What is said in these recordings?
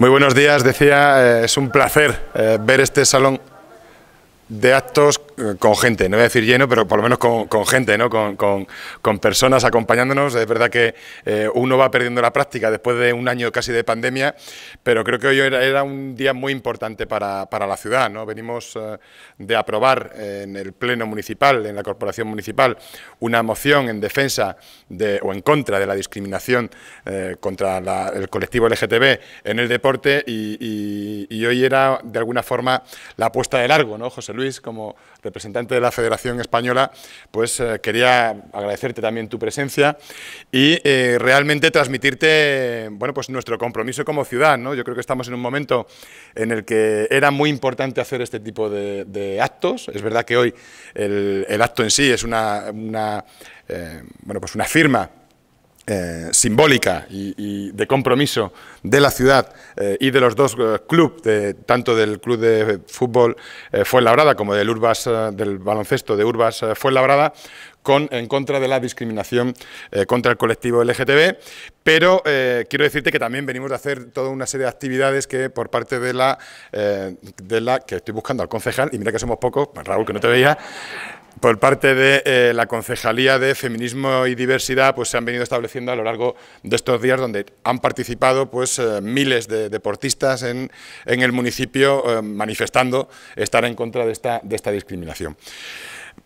Muy buenos días, decía, eh, es un placer eh, ver este salón de actos eh, con gente, no voy a decir lleno, pero por lo menos con, gente, ¿no? Con, personas acompañándonos. Es verdad que eh, uno va perdiendo la práctica después de un año casi de pandemia, pero creo que hoy era, un día muy importante para, la ciudad. ¿no? Venimos eh, de aprobar en el Pleno Municipal, en la Corporación Municipal, una moción en defensa de, o en contra de la discriminación contra el colectivo LGTB en el deporte y, hoy era, de alguna forma, la apuesta de largo, ¿no? José Luis, como representante de la Federación Española, pues eh, quería agradecerte también tu presencia y eh, realmente transmitirte bueno, pues nuestro compromiso como ciudad. ¿no? Yo creo que estamos en un momento en el que era muy importante hacer este tipo de, actos. Es verdad que hoy el, acto en sí es una, eh, bueno, pues una firma eh, simbólica y, de compromiso de la ciudad eh, y de los dos eh, clubes, tanto del club de fútbol Fuenlabrada como del, Urbas, del baloncesto de Urbas Fuenlabrada, en contra de la discriminación contra el colectivo LGTB, pero quiero decirte que también venimos de hacer toda una serie de actividades que por parte de la, de la que estoy buscando al concejal, y mira que somos pocos, pues, Raúl que no te veía, por parte de eh, la Concejalía de Feminismo y Diversidad pues, se han venido estableciendo a lo largo de estos días donde han participado pues, eh, miles de deportistas en, el municipio eh, manifestando estar en contra de esta, de esta discriminación.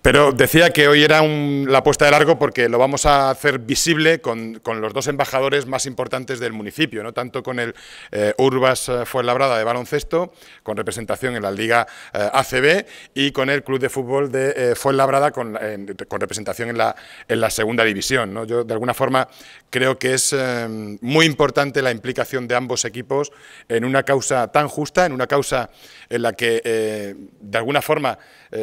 Pero decía que hoy era un, la apuesta de largo porque lo vamos a hacer visible con, con los dos embajadores más importantes del municipio, no tanto con el eh, Urbas eh, Fuenlabrada de baloncesto, con representación en la Liga eh, ACB, y con el Club de Fútbol de Fuenlabrada, con, con, representación en la, en la Segunda División. Yo, de alguna forma, creo que es muy importante la implicación de ambos equipos en una causa tan justa, en una causa en la que, de alguna forma,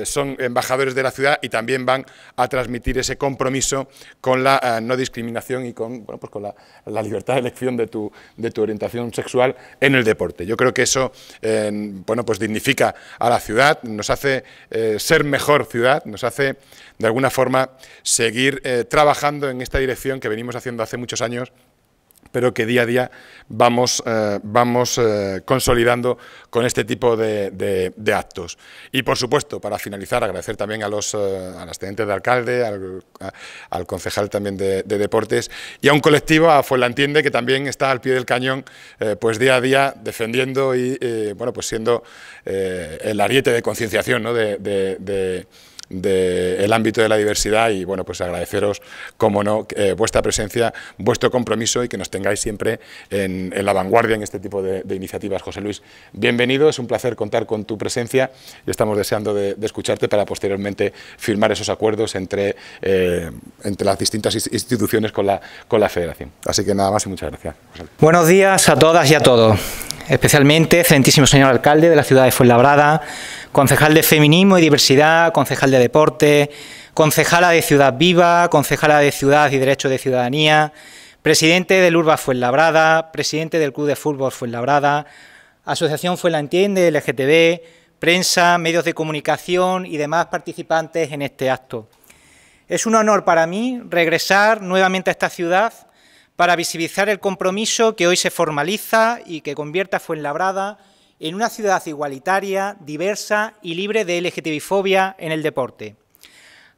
son embajadores de la ciudad y también van a transmitir ese compromiso con la eh, no discriminación y con, pues con la, libertad de elección de tu, de tu orientación sexual en el deporte. Yo creo que eso eh, bueno, pues dignifica a la ciudad, nos hace eh, ser mejor ciudad, nos hace de alguna forma seguir trabajando en esta dirección que venimos haciendo hace muchos años pero que día a día vamos, eh, vamos eh, consolidando con este tipo de, actos. Y, por supuesto, para finalizar, agradecer también a los, eh, de alcalde, al, concejal también de, deportes y a un colectivo, a entiende que también está al pie del cañón, eh, pues día a día defendiendo y, bueno, pues siendo el ariete de concienciación de del ámbito de la diversidad y bueno, pues agradeceros, como no, eh, vuestra presencia, vuestro compromiso y que nos tengáis siempre en, la vanguardia en este tipo de, iniciativas. José Luis, bienvenido, es un placer contar con tu presencia y estamos deseando de, escucharte para posteriormente firmar esos acuerdos entre, eh, entre las distintas instituciones con la, con la Federación. Así que nada más y muchas gracias. Buenos días a todas y a todos, especialmente, excelentísimo señor alcalde de la ciudad de Fuenlabrada, Concejal de Feminismo y Diversidad, concejal de Deporte, concejala de Ciudad Viva, concejala de Ciudad y Derechos de Ciudadanía, presidente del Urba Fuenlabrada, presidente del Club de Fútbol Fuenlabrada, Asociación Entiende, LGTB, prensa, medios de comunicación y demás participantes en este acto. Es un honor para mí regresar nuevamente a esta ciudad para visibilizar el compromiso que hoy se formaliza y que convierta a Fuenlabrada en una ciudad igualitaria, diversa y libre de LGTBI-fobia en el deporte.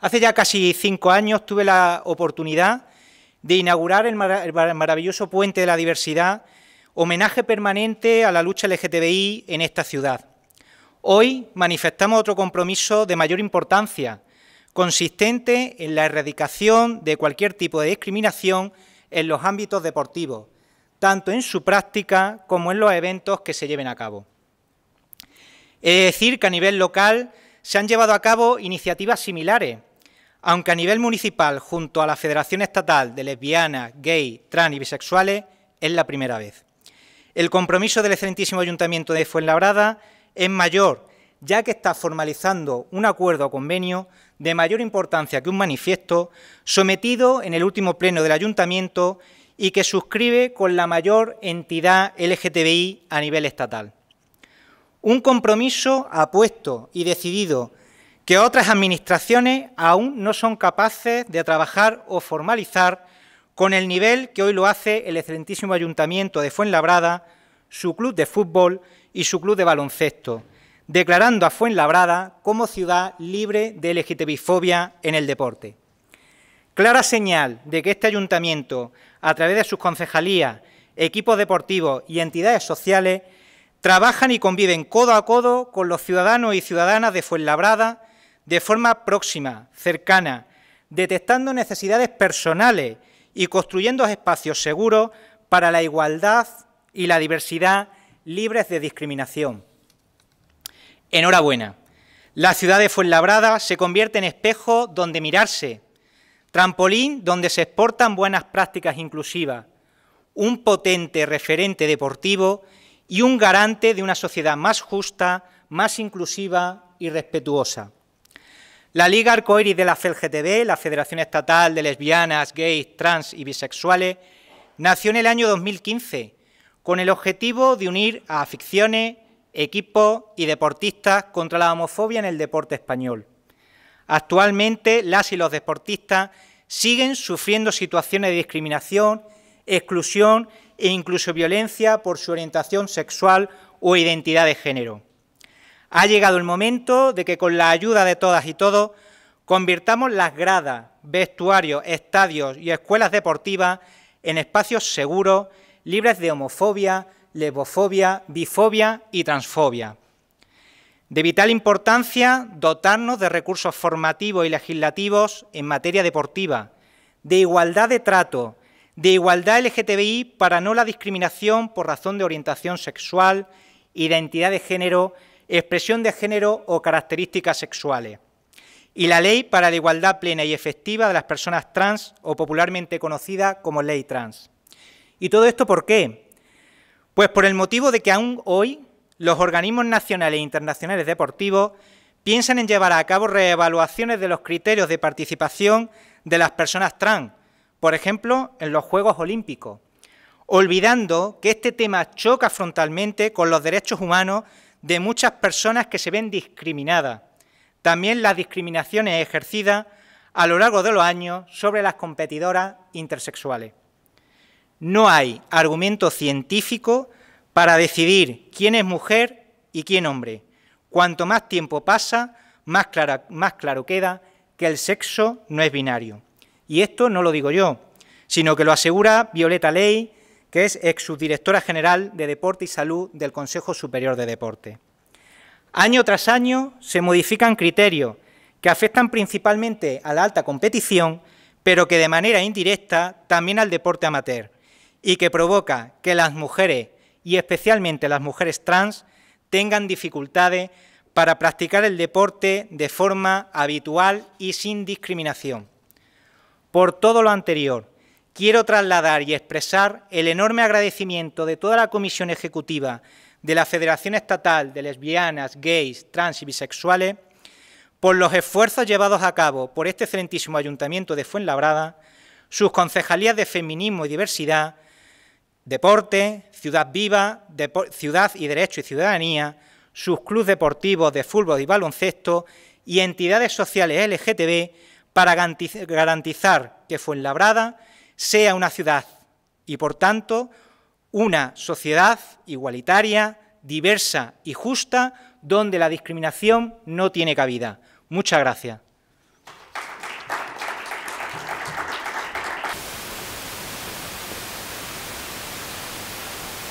Hace ya casi cinco años tuve la oportunidad de inaugurar el, el maravilloso Puente de la Diversidad, homenaje permanente a la lucha LGTBI en esta ciudad. Hoy manifestamos otro compromiso de mayor importancia, consistente en la erradicación de cualquier tipo de discriminación en los ámbitos deportivos, tanto en su práctica como en los eventos que se lleven a cabo. He de decir que a nivel local se han llevado a cabo iniciativas similares, aunque a nivel municipal, junto a la Federación Estatal de Lesbianas, Gay, Trans y Bisexuales, es la primera vez. El compromiso del excelentísimo Ayuntamiento de Fuenlabrada es mayor, ya que está formalizando un acuerdo o convenio de mayor importancia que un manifiesto sometido en el último pleno del Ayuntamiento y que suscribe con la mayor entidad LGTBI a nivel estatal un compromiso apuesto y decidido que otras administraciones aún no son capaces de trabajar o formalizar con el nivel que hoy lo hace el excelentísimo Ayuntamiento de Fuenlabrada, su club de fútbol y su club de baloncesto, declarando a Fuenlabrada como ciudad libre de legitimifobia en el deporte. Clara señal de que este ayuntamiento, a través de sus concejalías, equipos deportivos y entidades sociales, trabajan y conviven codo a codo con los ciudadanos y ciudadanas de Fuenlabrada de forma próxima, cercana, detectando necesidades personales y construyendo espacios seguros para la igualdad y la diversidad libres de discriminación. Enhorabuena. La ciudad de Fuenlabrada se convierte en espejo donde mirarse, trampolín donde se exportan buenas prácticas inclusivas, un potente referente deportivo y un garante de una sociedad más justa, más inclusiva y respetuosa. La Liga Arcoiris de la FELGTB, la Federación Estatal de Lesbianas, Gays, Trans y Bisexuales, nació en el año 2015 con el objetivo de unir a aficiones, equipos y deportistas contra la homofobia en el deporte español. Actualmente, las y los deportistas siguen sufriendo situaciones de discriminación, exclusión e incluso violencia por su orientación sexual o identidad de género. Ha llegado el momento de que con la ayuda de todas y todos convirtamos las gradas, vestuarios, estadios y escuelas deportivas en espacios seguros, libres de homofobia, lesbofobia, bifobia y transfobia. De vital importancia dotarnos de recursos formativos y legislativos en materia deportiva, de igualdad de trato, de igualdad LGTBI para no la discriminación por razón de orientación sexual, identidad de género, expresión de género o características sexuales. Y la Ley para la Igualdad Plena y Efectiva de las Personas Trans o popularmente conocida como Ley Trans. ¿Y todo esto por qué? Pues por el motivo de que aún hoy los organismos nacionales e internacionales deportivos piensan en llevar a cabo reevaluaciones de los criterios de participación de las personas trans por ejemplo, en los Juegos Olímpicos, olvidando que este tema choca frontalmente con los derechos humanos de muchas personas que se ven discriminadas, también las discriminaciones ejercidas a lo largo de los años sobre las competidoras intersexuales. No hay argumento científico para decidir quién es mujer y quién hombre. Cuanto más tiempo pasa, más, más claro queda que el sexo no es binario. Y esto no lo digo yo, sino que lo asegura Violeta Ley, que es ex subdirectora general de Deporte y Salud del Consejo Superior de Deporte. Año tras año se modifican criterios que afectan principalmente a la alta competición, pero que de manera indirecta también al deporte amateur, y que provoca que las mujeres, y especialmente las mujeres trans, tengan dificultades para practicar el deporte de forma habitual y sin discriminación. Por todo lo anterior, quiero trasladar y expresar el enorme agradecimiento de toda la Comisión Ejecutiva de la Federación Estatal de Lesbianas, Gays, Trans y Bisexuales por los esfuerzos llevados a cabo por este excelentísimo Ayuntamiento de Fuenlabrada, sus concejalías de Feminismo y Diversidad, Deporte, Ciudad Viva, Ciudad y Derecho y Ciudadanía, sus clubes deportivos de fútbol y baloncesto y entidades sociales LGTB para garantizar que Fuenlabrada sea una ciudad y, por tanto, una sociedad igualitaria, diversa y justa, donde la discriminación no tiene cabida. Muchas gracias.